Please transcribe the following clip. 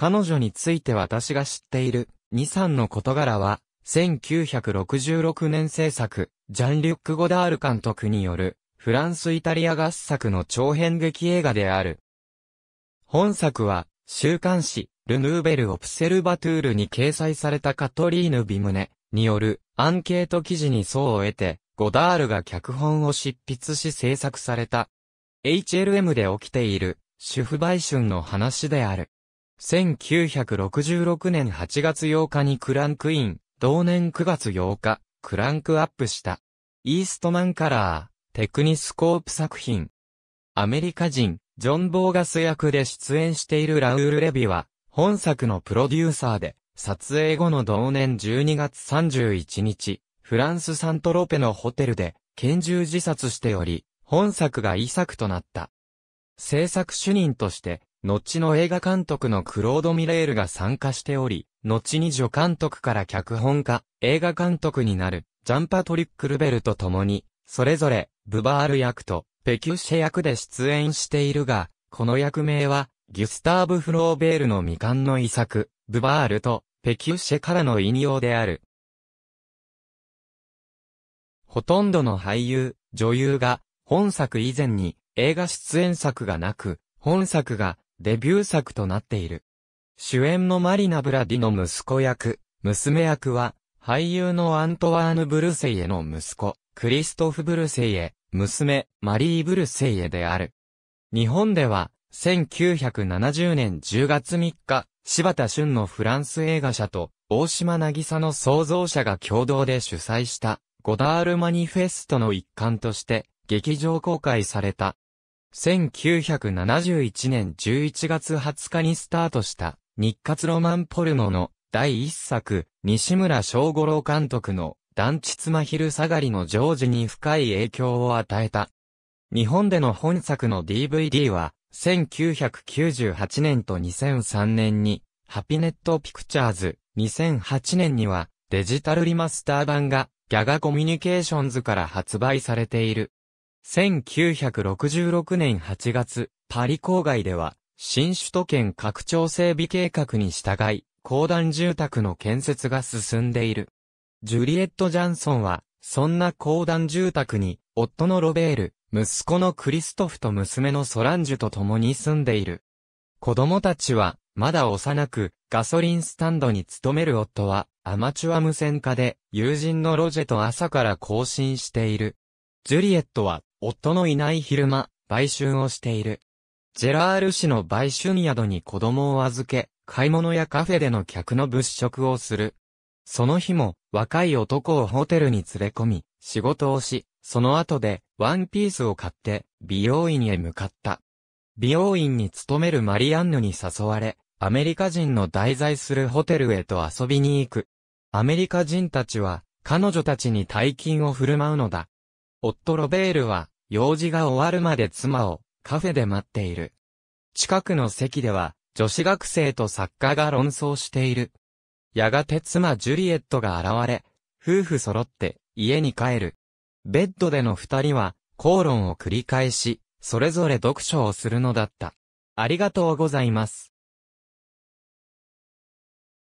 彼女について私が知っている、2、3の事柄は、1966年制作、ジャン・リュック・ゴダール監督による、フランス・イタリア合作の長編劇映画である。本作は、週刊誌、ルヌーベル・オプセルバトゥールに掲載されたカトリーヌ・ビムネによるアンケート記事に層を得て、ゴダールが脚本を執筆し制作された。HLM で起きている、主婦売春の話である。1966年8月8日にクランクイン、同年9月8日、クランクアップした。イーストマンカラー、テクニスコープ作品。アメリカ人、ジョン・ボーガス役で出演しているラウール・レビは、本作のプロデューサーで、撮影後の同年12月31日、フランス・サントロペのホテルで、拳銃自殺しており、本作が遺作となった。制作主任として、後の映画監督のクロード・ミレールが参加しており、後に助監督から脚本家、映画監督になる、ジャンパトリック・ルベルと共に、それぞれ、ブバール役と、ペキュシェ役で出演しているが、この役名は、ギュスターブ・フローベールの未完の遺作、ブバールと、ペキュシェからの引用である。ほとんどの俳優、女優が、本作以前に、映画出演作がなく、本作がデビュー作となっている。主演のマリナ・ブラディの息子役、娘役は、俳優のアントワーヌ・ブルセイエの息子、クリストフ・ブルセイエ、娘、マリー・ブルセイエである。日本では、1970年10月3日、柴田俊のフランス映画社と、大島渚の創造者が共同で主催した、ゴダールマニフェストの一環として、劇場公開された、1971年11月20日にスタートした日活ロマンポルノの第一作、西村翔五郎監督の団地つま昼下がりのジョージに深い影響を与えた。日本での本作の DVD は、1998年と2003年に、ハピネットピクチャーズ、2008年には、デジタルリマスター版が、ギャガコミュニケーションズから発売されている。1966年8月、パリ郊外では、新首都圏拡張整備計画に従い、公団住宅の建設が進んでいる。ジュリエット・ジャンソンは、そんな公団住宅に、夫のロベール、息子のクリストフと娘のソランジュと共に住んでいる。子供たちは、まだ幼く、ガソリンスタンドに勤める夫は、アマチュア無線化で、友人のロジェと朝から交信している。ジュリエットは、夫のいない昼間、売春をしている。ジェラール氏の売春宿に子供を預け、買い物やカフェでの客の物色をする。その日も、若い男をホテルに連れ込み、仕事をし、その後で、ワンピースを買って、美容院へ向かった。美容院に勤めるマリアンヌに誘われ、アメリカ人の滞在するホテルへと遊びに行く。アメリカ人たちは、彼女たちに大金を振る舞うのだ。夫ロベールは、用事が終わるまで妻を、カフェで待っている。近くの席では、女子学生と作家が論争している。やがて妻ジュリエットが現れ、夫婦揃って家に帰る。ベッドでの二人は口論を繰り返し、それぞれ読書をするのだった。ありがとうございます。